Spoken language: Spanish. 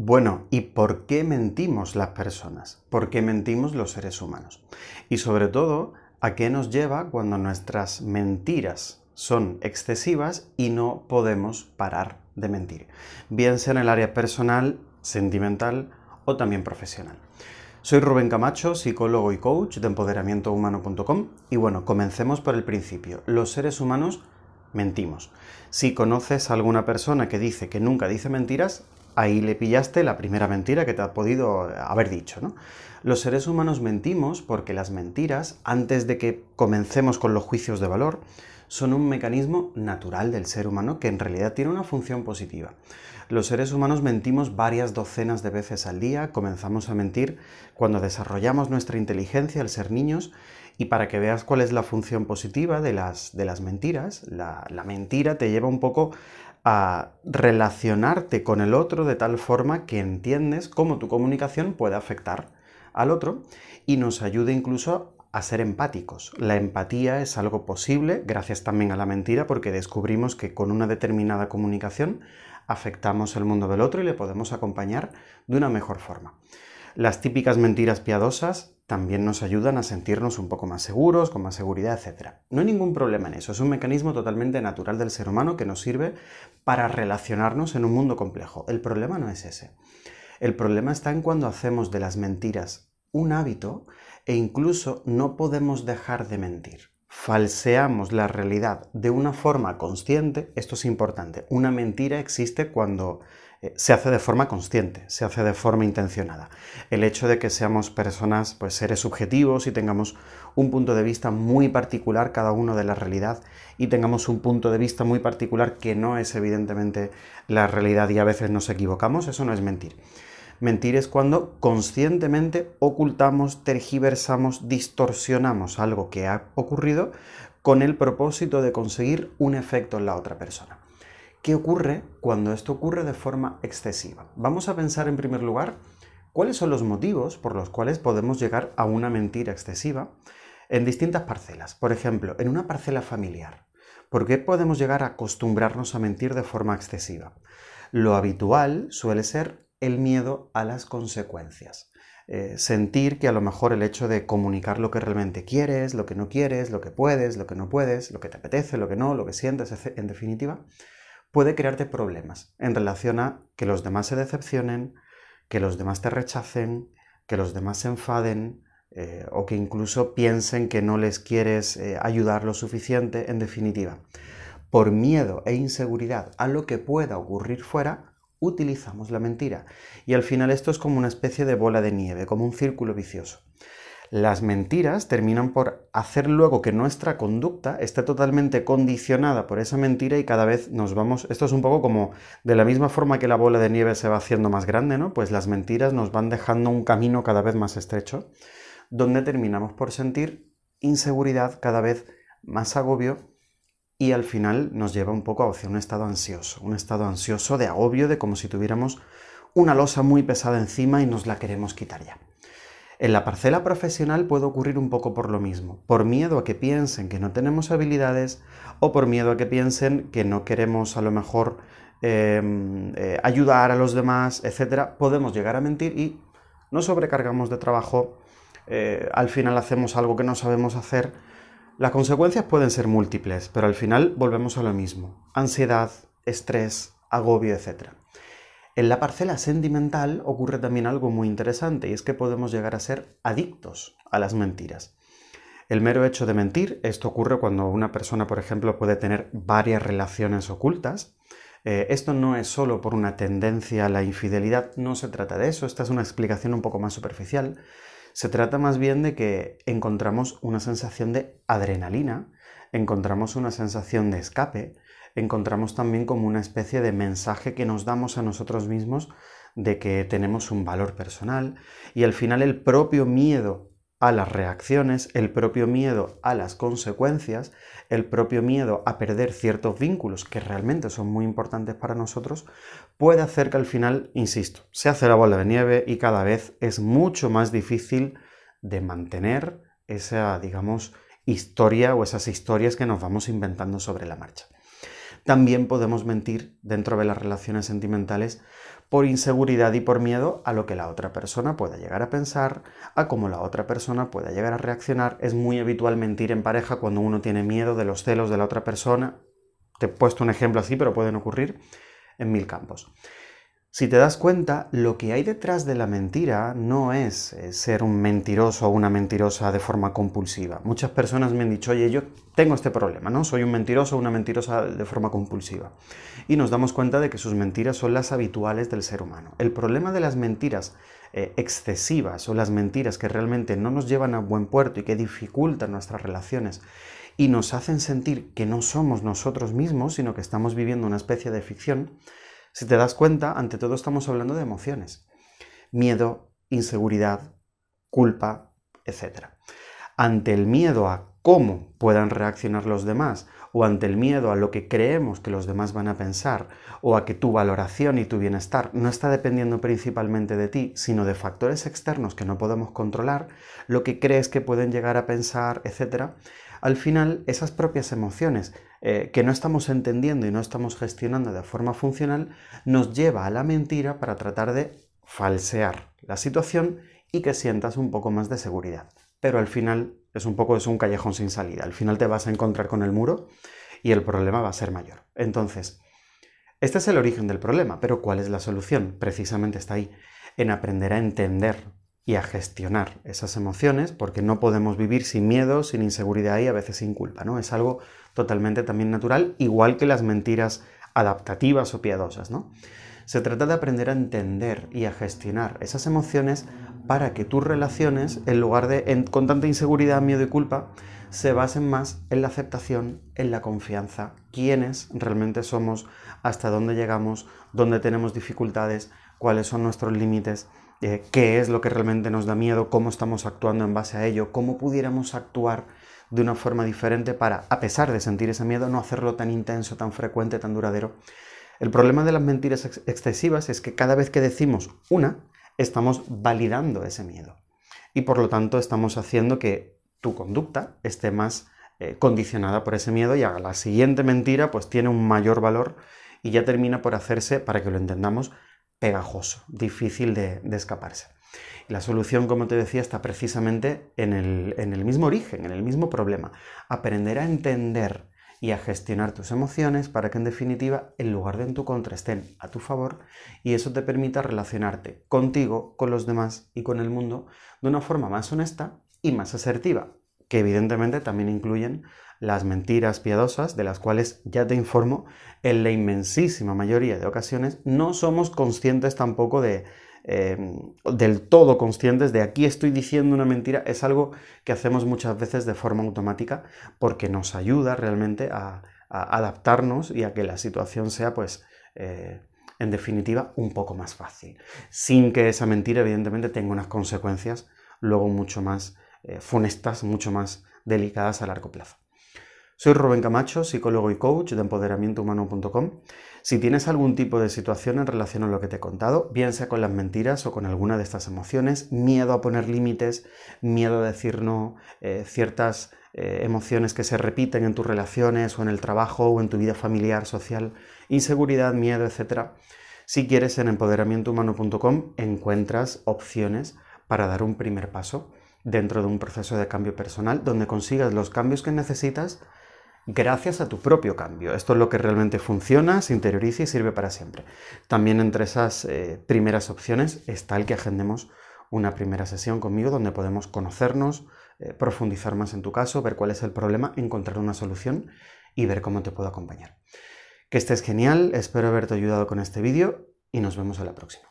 Bueno, ¿y por qué mentimos las personas? ¿Por qué mentimos los seres humanos? Y sobre todo, ¿a qué nos lleva cuando nuestras mentiras son excesivas y no podemos parar de mentir? Bien sea en el área personal, sentimental o también profesional. Soy Rubén Camacho, psicólogo y coach de empoderamientohumano.com y bueno, comencemos por el principio. Los seres humanos mentimos. Si conoces a alguna persona que dice que nunca dice mentiras, ahí le pillaste la primera mentira que te ha podido haber dicho. ¿no? Los seres humanos mentimos porque las mentiras, antes de que comencemos con los juicios de valor, son un mecanismo natural del ser humano que en realidad tiene una función positiva. Los seres humanos mentimos varias docenas de veces al día, comenzamos a mentir cuando desarrollamos nuestra inteligencia al ser niños y para que veas cuál es la función positiva de las, de las mentiras, la, la mentira te lleva un poco a relacionarte con el otro de tal forma que entiendes cómo tu comunicación puede afectar al otro y nos ayude incluso a ser empáticos. La empatía es algo posible gracias también a la mentira porque descubrimos que con una determinada comunicación afectamos el mundo del otro y le podemos acompañar de una mejor forma. Las típicas mentiras piadosas también nos ayudan a sentirnos un poco más seguros, con más seguridad, etc. No hay ningún problema en eso, es un mecanismo totalmente natural del ser humano que nos sirve para relacionarnos en un mundo complejo. El problema no es ese. El problema está en cuando hacemos de las mentiras un hábito e incluso no podemos dejar de mentir. Falseamos la realidad de una forma consciente, esto es importante. Una mentira existe cuando eh, se hace de forma consciente, se hace de forma intencionada. El hecho de que seamos personas, pues seres subjetivos y tengamos un punto de vista muy particular cada uno de la realidad y tengamos un punto de vista muy particular que no es evidentemente la realidad y a veces nos equivocamos, eso no es mentir. Mentir es cuando conscientemente ocultamos, tergiversamos, distorsionamos algo que ha ocurrido con el propósito de conseguir un efecto en la otra persona. ¿Qué ocurre cuando esto ocurre de forma excesiva? Vamos a pensar en primer lugar cuáles son los motivos por los cuales podemos llegar a una mentira excesiva en distintas parcelas. Por ejemplo, en una parcela familiar. ¿Por qué podemos llegar a acostumbrarnos a mentir de forma excesiva? Lo habitual suele ser el miedo a las consecuencias. Eh, sentir que a lo mejor el hecho de comunicar lo que realmente quieres, lo que no quieres, lo que puedes, lo que no puedes, lo que te apetece, lo que no, lo que sientes, en definitiva, puede crearte problemas en relación a que los demás se decepcionen, que los demás te rechacen, que los demás se enfaden eh, o que incluso piensen que no les quieres eh, ayudar lo suficiente. En definitiva, por miedo e inseguridad a lo que pueda ocurrir fuera, utilizamos la mentira. Y al final esto es como una especie de bola de nieve, como un círculo vicioso. Las mentiras terminan por hacer luego que nuestra conducta esté totalmente condicionada por esa mentira y cada vez nos vamos... Esto es un poco como de la misma forma que la bola de nieve se va haciendo más grande, ¿no? Pues las mentiras nos van dejando un camino cada vez más estrecho, donde terminamos por sentir inseguridad cada vez más agobio y al final nos lleva un poco hacia un estado ansioso, un estado ansioso de agobio, de como si tuviéramos una losa muy pesada encima y nos la queremos quitar ya. En la parcela profesional puede ocurrir un poco por lo mismo, por miedo a que piensen que no tenemos habilidades o por miedo a que piensen que no queremos a lo mejor em, eh, ayudar a los demás, etc. Podemos llegar a mentir y nos sobrecargamos de trabajo, eh, al final hacemos algo que no sabemos hacer. Las consecuencias pueden ser múltiples, pero al final volvemos a lo mismo. Ansiedad, estrés, agobio, etc. En la parcela sentimental ocurre también algo muy interesante y es que podemos llegar a ser adictos a las mentiras. El mero hecho de mentir, esto ocurre cuando una persona, por ejemplo, puede tener varias relaciones ocultas. Eh, esto no es solo por una tendencia a la infidelidad, no se trata de eso, esta es una explicación un poco más superficial. Se trata más bien de que encontramos una sensación de adrenalina, encontramos una sensación de escape, encontramos también como una especie de mensaje que nos damos a nosotros mismos de que tenemos un valor personal y al final el propio miedo a las reacciones, el propio miedo a las consecuencias, el propio miedo a perder ciertos vínculos que realmente son muy importantes para nosotros, puede hacer que al final, insisto, se hace la bola de nieve y cada vez es mucho más difícil de mantener esa, digamos, historia o esas historias que nos vamos inventando sobre la marcha. También podemos mentir dentro de las relaciones sentimentales por inseguridad y por miedo a lo que la otra persona pueda llegar a pensar, a cómo la otra persona pueda llegar a reaccionar. Es muy habitual mentir en pareja cuando uno tiene miedo de los celos de la otra persona. Te he puesto un ejemplo así, pero pueden ocurrir en mil campos. Si te das cuenta, lo que hay detrás de la mentira no es eh, ser un mentiroso o una mentirosa de forma compulsiva. Muchas personas me han dicho, oye, yo tengo este problema, ¿no? Soy un mentiroso o una mentirosa de forma compulsiva. Y nos damos cuenta de que sus mentiras son las habituales del ser humano. El problema de las mentiras eh, excesivas o las mentiras que realmente no nos llevan a buen puerto y que dificultan nuestras relaciones y nos hacen sentir que no somos nosotros mismos, sino que estamos viviendo una especie de ficción, si te das cuenta, ante todo estamos hablando de emociones. Miedo, inseguridad, culpa, etc. Ante el miedo a cómo puedan reaccionar los demás, o ante el miedo a lo que creemos que los demás van a pensar, o a que tu valoración y tu bienestar no está dependiendo principalmente de ti, sino de factores externos que no podemos controlar, lo que crees que pueden llegar a pensar, etc., al final esas propias emociones eh, que no estamos entendiendo y no estamos gestionando de forma funcional nos lleva a la mentira para tratar de falsear la situación y que sientas un poco más de seguridad. Pero al final es un poco es un callejón sin salida. Al final te vas a encontrar con el muro y el problema va a ser mayor. Entonces, este es el origen del problema, pero ¿cuál es la solución? Precisamente está ahí, en aprender a entender y a gestionar esas emociones, porque no podemos vivir sin miedo, sin inseguridad y a veces sin culpa, ¿no? Es algo totalmente también natural, igual que las mentiras adaptativas o piadosas, ¿no? Se trata de aprender a entender y a gestionar esas emociones para que tus relaciones, en lugar de con tanta inseguridad, miedo y culpa, se basen más en la aceptación, en la confianza, quiénes realmente somos, hasta dónde llegamos, dónde tenemos dificultades, cuáles son nuestros límites, eh, qué es lo que realmente nos da miedo, cómo estamos actuando en base a ello, cómo pudiéramos actuar de una forma diferente para, a pesar de sentir ese miedo, no hacerlo tan intenso, tan frecuente, tan duradero. El problema de las mentiras excesivas es que cada vez que decimos una, estamos validando ese miedo. Y por lo tanto estamos haciendo que tu conducta esté más eh, condicionada por ese miedo y haga la siguiente mentira pues tiene un mayor valor y ya termina por hacerse, para que lo entendamos, pegajoso, difícil de, escaparse. la solución, como te decía, está precisamente en el, en el mismo origen, en el mismo problema. Aprender a entender y a gestionar tus emociones para que en definitiva el lugar de en tu contra estén a tu favor y eso te permita relacionarte contigo, con los demás y con el mundo de una forma más honesta y más asertiva, que evidentemente también incluyen las mentiras piadosas, de las cuales ya te informo, en la inmensísima mayoría de ocasiones no somos conscientes tampoco de Em, del todo conscientes de aquí estoy diciendo una mentira, es algo que hacemos muchas veces de forma automática porque nos ayuda realmente a, adaptarnos y a que la situación sea, pues, eh, en definitiva, un poco más fácil, sin que esa mentira evidentemente tenga unas consecuencias luego mucho más eh, funestas, mucho más delicadas a largo plazo. Soy Rubén Camacho, psicólogo y coach de empoderamientohumano.com. Si tienes algún tipo de situación en relación a lo que te he contado, bien sea con las mentiras o con alguna de estas emociones, miedo a poner límites, miedo a decir no, eh, ciertas eh, emociones que se repiten en tus relaciones o en el trabajo o en tu vida familiar, social, inseguridad, miedo, etc. Si quieres en empoderamientohumano.com encuentras opciones para dar un primer paso dentro de un proceso de cambio personal donde consigas los cambios que necesitas gracias a tu propio cambio. Esto es lo que realmente funciona, se interioriza y sirve para siempre. También entre esas eh, primeras opciones está el que agendemos una primera sesión conmigo donde podemos conocernos, eh, profundizar más en tu caso, ver cuál es el problema, encontrar una solución y ver cómo te puedo acompañar. Que estés genial, espero haberte ayudado con este vídeo y nos vemos en la próxima.